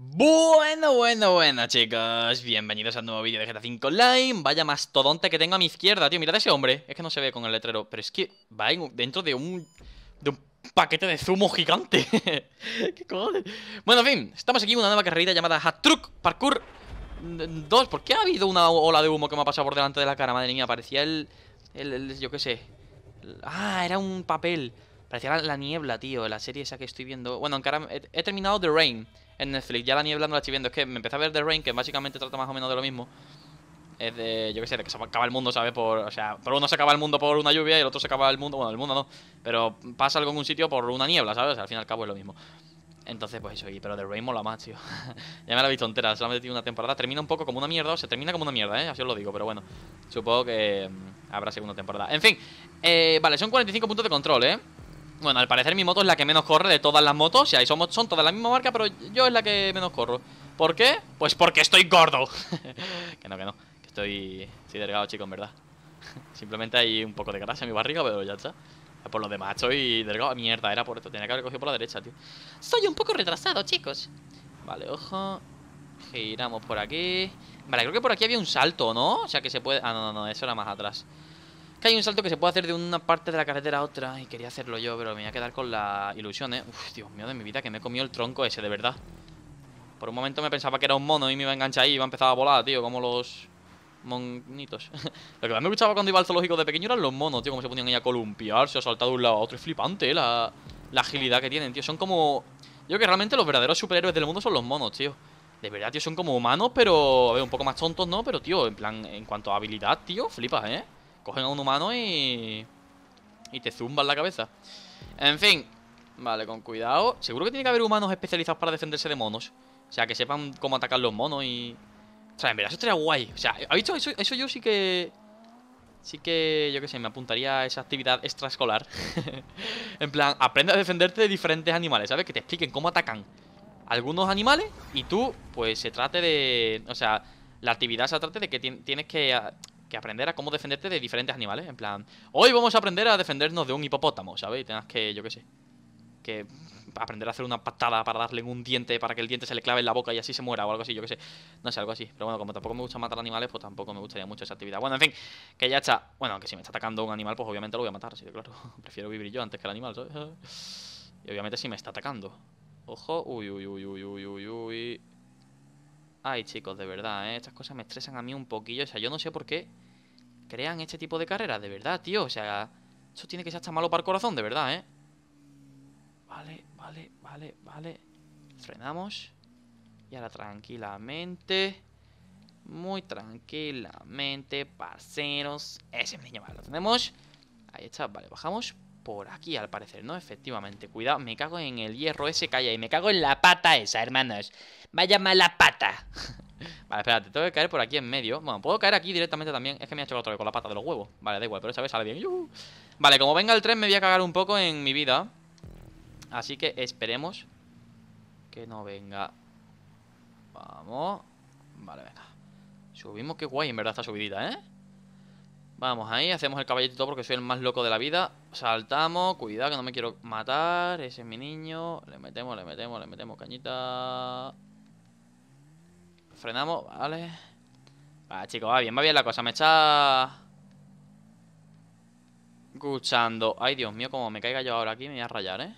Bueno, bueno, bueno, chicos. Bienvenidos al nuevo vídeo de GTA 5 Online. Vaya mastodonte que tengo a mi izquierda, tío. Mirad a ese hombre. Es que no se ve con el letrero, pero es que va dentro de un... De un paquete de zumo gigante. ¿Qué cojones? Bueno, en fin. Estamos aquí en una nueva carrerita llamada Hat Truck Parkour 2. ¿Por qué ha habido una ola de humo que me ha pasado por delante de la cara? Madre mía, parecía el... yo qué sé. ah, era un papel. Parecía la, niebla, tío. La serie esa que estoy viendo. Bueno, he terminado The Rain en Netflix. Ya la niebla no la estoy viendo. Es que me empecé a ver The Rain, que básicamente trata más o menos de lo mismo. Es de, yo qué sé, de que se acaba el mundo, ¿sabes? Por, o sea, por uno se acaba el mundo por una lluvia y el otro se acaba el mundo, bueno, el mundo no. Pero pasa algo en un sitio por una niebla, ¿sabes? al fin y al cabo es lo mismo. Entonces, pues eso, y, pero The Rain mola más, tío. ya me la he visto entera, solamente tiene una temporada. Termina un poco como una mierda, o se termina como una mierda, ¿eh? Así os lo digo, pero bueno, supongo que mm, habrá segunda temporada. En fin, eh, vale, son 45 puntos de control, ¿eh? Bueno, al parecer mi moto es la que menos corre de todas las motos. Y ahí somos, son todas la misma marca, pero yo es la que menos corro. ¿Por qué? Pues porque estoy gordo. que no, que no. Que estoy. Estoy delgado, chicos, en verdad. Simplemente hay un poco de grasa en mi barriga, pero ya está. Por lo demás, estoy delgado. Mierda, era por esto. Tenía que haber cogido por la derecha, tío. Soy un poco retrasado, chicos. Vale, ojo. Giramos por aquí. Vale, creo que por aquí había un salto, ¿no? O sea que se puede. Ah, no, no, no. Eso era más atrás. Que hay un salto que se puede hacer de una parte de la carretera a otra. Y quería hacerlo yo, pero me voy a quedar con la ilusión, ¿eh? Uf, Dios mío de mi vida, que me he comido el tronco ese, de verdad. Por un momento me pensaba que era un mono y me iba a enganchar ahí y iba a empezar a volar, tío, como los monitos. lo que más me gustaba cuando iba al zoológico de pequeño eran los monos, tío, como se ponían ahí a se ha saltado de un lado a otro. Es flipante, eh, la, la agilidad que tienen, tío. Son como... Yo que realmente los verdaderos superhéroes del mundo son los monos, tío. De verdad, tío, son como humanos, pero... A ver, un poco más tontos, ¿no? Pero, tío, en plan, en cuanto a habilidad, tío, flipas, ¿eh? cogen a un humano y... Y te zumban la cabeza. En fin. Vale, con cuidado. Seguro que tiene que haber humanos especializados para defenderse de monos. O sea, que sepan cómo atacar los monos y... O sea, en verdad eso estaría guay. O sea, ¿ha visto? Eso, eso yo sí que... Sí que, yo qué sé, me apuntaría a esa actividad extraescolar. en plan, aprende a defenderte de diferentes animales, ¿sabes? Que te expliquen cómo atacan algunos animales y tú, pues, se trate de... O sea, la actividad se trate de que tienes que ah, que aprender a cómo defenderte de diferentes animales. En plan, hoy vamos a aprender a defendernos de un hipopótamo, ¿sabes? Y tengas que, yo qué sé, que aprender a hacer una patada para darle un diente, para que el diente se le clave en la boca y así se muera o algo así, yo qué sé. No sé, algo así. Pero bueno, como tampoco me gusta matar animales, pues tampoco me gustaría mucho esa actividad. Bueno, en fin, que ya está. Bueno, aunque si me está atacando un animal, pues obviamente lo voy a matar, así que claro. Prefiero vivir yo antes que el animal, ¿sabes? Y obviamente si me está atacando. Ojo, uy, uy, uy, uy, uy, uy, uy. Ay, chicos, de verdad, ¿eh? estas cosas me estresan a mí un poquillo. O sea, yo no sé por qué crean este tipo de carreras, de verdad, tío. O sea, eso tiene que ser hasta malo para el corazón, de verdad, ¿eh? Vale, vale, vale, vale. Frenamos. Y ahora tranquilamente. Muy tranquilamente, parceros. Ese niño, vale, lo tenemos. Ahí está, vale, bajamos por aquí, al parecer, ¿no? Efectivamente, cuidado, me cago en el hierro ese que hay ahí, me cago en la pata esa, hermanos. Vaya mala pata. vale, espérate, tengo que caer por aquí en medio. Bueno, puedo caer aquí directamente también. Es que me ha chocado otra vez con la pata de los huevos. Vale, da igual, pero esa vez sale bien. Vale, como venga el tren me voy a cagar un poco en mi vida. Así que esperemos que no venga. Vamos. Vale, venga. Subimos, qué guay en verdad esta subidita, ¿eh? Vamos ahí, hacemos el caballito porque soy el más loco de la vida. Saltamos, cuidado que no me quiero matar. Ese es mi niño. Le metemos, le metemos, le metemos cañita. Frenamos, vale. Va, chicos, va bien, va bien la cosa. Me está... Escuchando. Ay, Dios mío, como me caiga yo ahora aquí, me voy a rayar, ¿eh?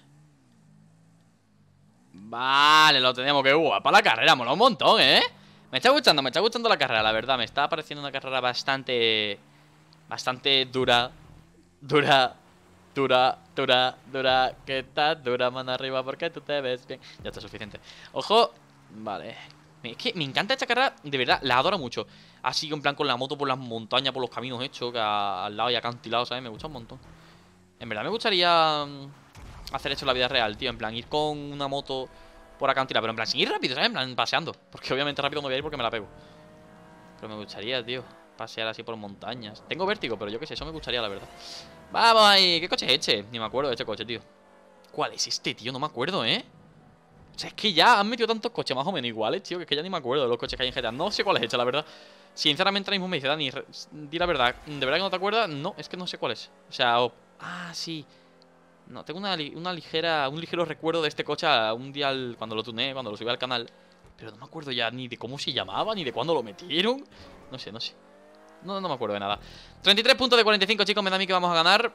Vale, lo tenemos que... Uh, para la carrera, mola un montón, ¿eh? Me está gustando, me está gustando la carrera, la verdad. Me está pareciendo una carrera bastante bastante dura. Dura, dura, dura, dura. ¿Qué tal? Dura mano arriba porque tú te ves bien. Ya está suficiente. Ojo. Vale. Es que me encanta esta carrera, de verdad, la adoro mucho. Ha sido en plan, con la moto por las montañas, por los caminos hechos, que al lado y acantilado ¿sabes? Me gusta un montón. En verdad me gustaría mm, hacer esto en la vida real, tío. En plan, ir con una moto por acantilado, pero en plan, sin ir rápido, ¿sabes? En plan, paseando. Porque obviamente rápido no voy a ir porque me la pego. Pero me gustaría, tío pasear así por montañas Tengo vértigo, pero yo qué sé, eso me gustaría la verdad ¡Vamos ahí! ¿Qué coche es este? Ni me acuerdo de este coche, tío ¿Cuál es este, tío? No me acuerdo, ¿eh? O sea, es que ya han metido tantos coches más o menos iguales, tío Que es que ya ni me acuerdo de los coches que hay en GTA No sé cuál es este, la verdad Sinceramente ahora mismo me dice Dani, di la verdad ¿De verdad que no te acuerdas? No, es que no sé cuál es O sea, oh, ah, sí No, tengo una, ligera, un ligero recuerdo de este coche Un día cuando lo tuné, cuando lo subí al canal pero no me acuerdo ya ni de cómo se llamaba, ni de cuándo lo metieron. No sé, no sé. No, no me acuerdo de nada. 33 puntos de 45, chicos. Me da a mí que vamos a ganar.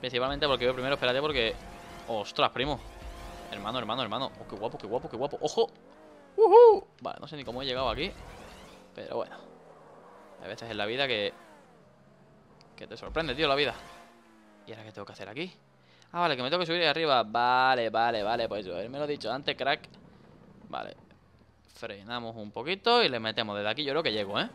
Principalmente porque veo primero. Espérate, porque... ¡Ostras, primo! Hermano, hermano, hermano. Oh, qué guapo, qué guapo, qué guapo! ¡Ojo! ¡Uhú! Vale, no sé ni cómo he llegado aquí. Pero bueno. A veces en la vida que... Que te sorprende, tío, la vida. ¿Y ahora qué tengo que hacer aquí? Ah, vale, que me tengo que subir ahí arriba. Vale, vale, vale. Pues yo, eh, me lo he dicho antes, crack. Vale. Frenamos un poquito y le metemos desde aquí. Yo creo que llego, ¿eh?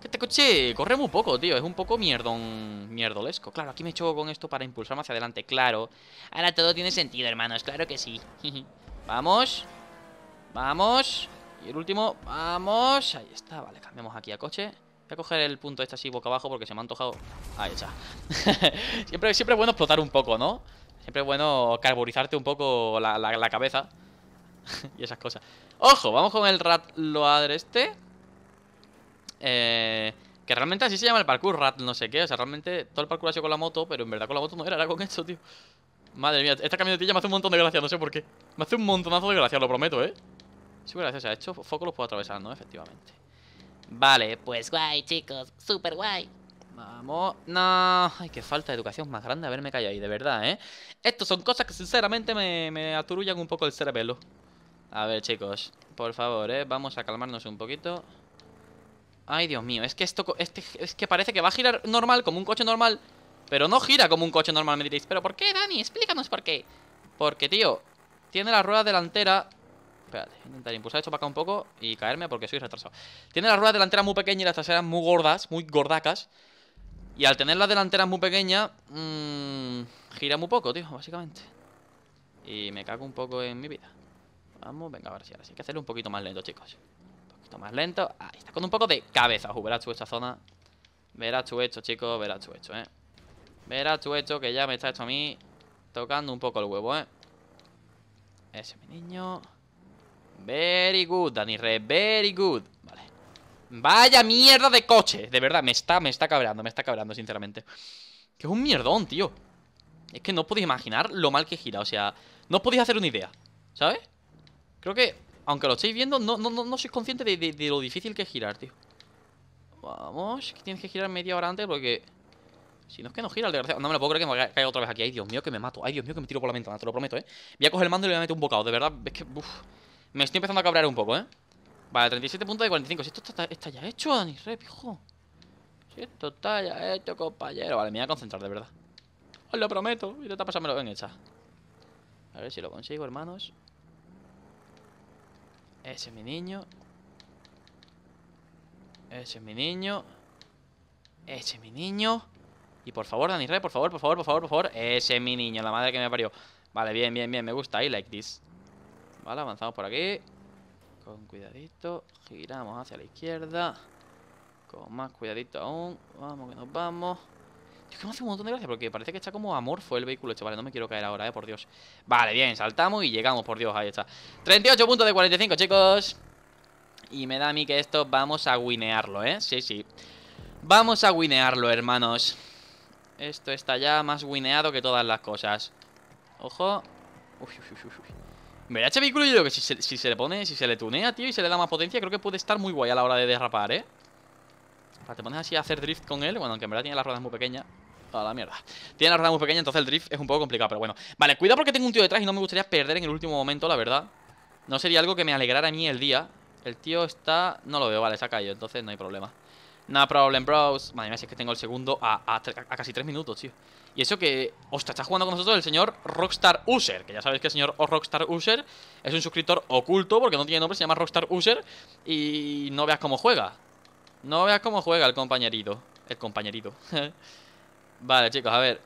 Que este coche corre muy poco, tío. Es un poco mierdón, mierdolesco. Claro, aquí me choco con esto para impulsarme hacia adelante, claro. Ahora todo tiene sentido, hermanos. Claro que sí. Vamos. Vamos. Y el último. Vamos. Ahí está. Vale, cambiamos aquí a coche. Voy a coger el punto este así boca abajo porque se me ha antojado. Ahí está. siempre, siempre es bueno explotar un poco, ¿no? Siempre es bueno carburizarte un poco la, la cabeza. y esas cosas. ¡Ojo! Vamos con el loader este. Eh, que realmente así se llama el parkour, Rat no sé qué. O sea, realmente todo el parkour ha sido con la moto, pero en verdad con la moto no era, era con esto, tío. Madre mía, esta camionetilla me hace un montón de gracia, no sé por qué. Me hace un montonazo de gracia, lo prometo, ¿eh? Súper sea, hecho foco los puedo atravesar, ¿no? Efectivamente. Vale, pues guay, chicos. Súper guay. Vamos. No. Ay, qué falta de educación más grande haberme callado ahí, de verdad, ¿eh? Estos son cosas que sinceramente me, me aturullan un poco el cerebelo. A ver, chicos, por favor, ¿eh? Vamos a calmarnos un poquito. Ay, Dios mío, es que esto este, es que parece que va a girar normal, como un coche normal. Pero no gira como un coche normal, me diréis. ¿Pero por qué, Dani? Explícanos por qué. Porque, tío, tiene la rueda delantera... Espérate, intentar impulsar esto para acá un poco y caerme porque soy retrasado. Tiene la rueda delantera muy pequeña y las traseras muy gordas, muy gordacas. Y al tener la delantera muy pequeña mm, gira muy poco, tío, básicamente. Y me cago un poco en mi vida. Vamos, venga, a ver si ahora sí. Hay que hacerlo un poquito más lento, chicos. Un poquito más lento. Ahí está, con un poco de cabeza. verás tú esta zona. Verás tú esto, chicos. Verás tú esto, eh. Verás tú esto, que ya me está esto a mí tocando un poco el huevo, eh. Ese mi niño. Very good, Dani Red. Very good. Vale. Vaya mierda de coche. De verdad, me está, me está cabreando, me está cabrando, sinceramente. Que es un mierdón, tío. Es que no os podéis imaginar lo mal que gira. O sea, no os podéis hacer una idea. ¿Sabes? Creo que, aunque lo estéis viendo, no, no, no sois consciente de, lo difícil que es girar, tío. Vamos, que tienes que girar media hora antes porque... Si no es que no gira el desgraciado. No me lo puedo creer que me caiga otra vez aquí. Ay, Dios mío, que me mato. Ay, Dios mío, que me tiro por la ventana, te lo prometo, ¿eh? Voy a coger el mando y le voy a meter un bocado. De verdad, es que... me estoy empezando a cabrear un poco, ¿eh? Vale, 37 puntos de 45. Si esto está, ya hecho, Dani Rep, hijo. Si esto está ya hecho, compañero. Vale, me voy a concentrar, de verdad. Os lo prometo. Y está pasándolo en hecha A ver si lo consigo, hermanos. Ese es mi niño. Ese es mi niño. Ese es mi niño. Y por favor, Dani Rey, por favor, por favor, por favor, por favor. Ese es mi niño, la madre que me parió. Vale, bien, bien, bien. Me gusta. I like this. Vale, avanzamos por aquí. Con cuidadito. Giramos hacia la izquierda. Con más cuidadito aún. Vamos, que nos vamos. Es que me hace un montón de gracia porque parece que está como amorfo el vehículo hecho, no me quiero caer ahora, eh, por Dios. Vale, bien, saltamos y llegamos, por Dios, ahí está. 38 puntos de 45, chicos. Y me da a mí que esto vamos a guinearlo, ¿eh? Sí, sí. Vamos a guinearlo, hermanos. Esto está ya más guineado que todas las cosas. Ojo. Uy, uy, uy, uy. Verá este vehículo yo creo que si se, si se le pone, si se le tunea, tío, y se le da más potencia, creo que puede estar muy guay a la hora de derrapar, ¿eh? te pones así a hacer drift con él, bueno, aunque en verdad tiene las ruedas muy pequeñas. A la mierda. Tiene la rueda muy pequeña, entonces el drift es un poco complicado, pero bueno. Vale, cuidado porque tengo un tío detrás y no me gustaría perder en el último momento, la verdad. No sería algo que me alegrara a mí el día. El tío está... No lo veo, vale, se ha caído, entonces no hay problema. No problem, bros. Madre mía, si es que tengo el segundo a, a, casi tres minutos, tío. Y eso que... Ostras, está jugando con nosotros el señor Rockstar User. Que ya sabéis que el señor Rockstar User es un suscriptor oculto porque no tiene nombre, se llama Rockstar User. Y no veas cómo juega. No veas cómo juega el compañerito. El compañerito. Vale, chicos, a ver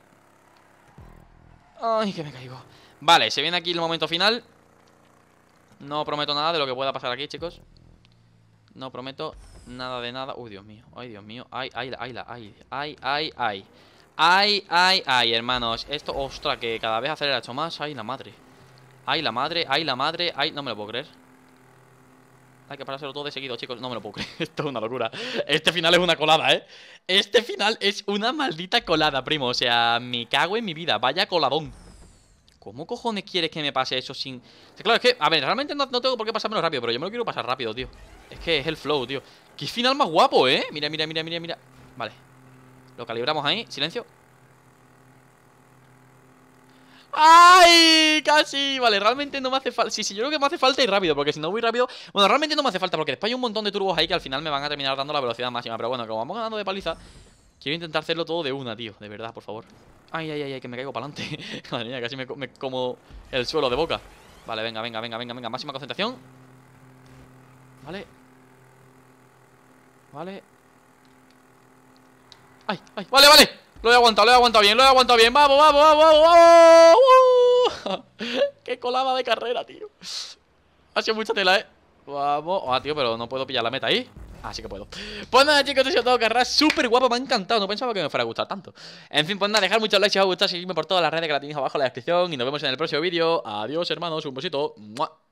Ay, que me caigo Vale, se viene aquí el momento final No prometo nada de lo que pueda pasar aquí, chicos No prometo nada de nada Uy, Dios mío, ay, Dios mío Ay, ay, ay, ay, ay, ay, ay Ay, ay, ay, hermanos Esto, ostra, que cada vez acelera hecho más Ay, la madre Ay, la madre, ay, la madre Ay, no me lo puedo creer hay que parárselo todo de seguido, chicos. No me lo puedo creer. Esto es una locura. Este final es una colada, ¿eh? Este final es una maldita colada, primo. O sea, me cago en mi vida. Vaya coladón. ¿Cómo cojones quieres que me pase eso sin...? claro, es que, a ver, realmente no, no, tengo por qué pasármelo rápido Pero yo me lo quiero pasar rápido, tío Es que es el flow, tío Qué final más guapo, ¿eh? Mira, mira, mira, mira, mira Vale Lo calibramos ahí Silencio ¡Ay! Casi, vale, realmente no me hace falta Sí, sí, yo creo que me hace falta ir rápido, porque si no voy rápido Bueno, realmente no me hace falta, porque después hay un montón de turbos ahí Que al final me van a terminar dando la velocidad máxima Pero bueno, como vamos ganando de paliza Quiero intentar hacerlo todo de una, tío, de verdad, por favor Ay, ay, ay, ay que me caigo para adelante Madre mía, casi me, como el suelo de boca Vale, venga, venga, venga, venga Máxima concentración Vale Vale Ay, ay, vale, vale lo he aguantado, lo he aguantado bien, lo he aguantado bien ¡Vamos, vamos, vamos, vamos! vamos uh. ¡Qué colada de carrera, tío! Ha sido mucha tela, eh Vamos, ah, tío, pero no puedo pillar la meta ahí Así ah, que puedo Pues nada, chicos, he ha sido todo carrera súper guapo, me ha encantado No pensaba que me fuera a gustar tanto En fin, pues nada, dejar muchos likes si os ha gustado Seguidme por todas las redes que la tenéis abajo en la descripción Y nos vemos en el próximo vídeo Adiós, hermanos, un besito ¡Mua!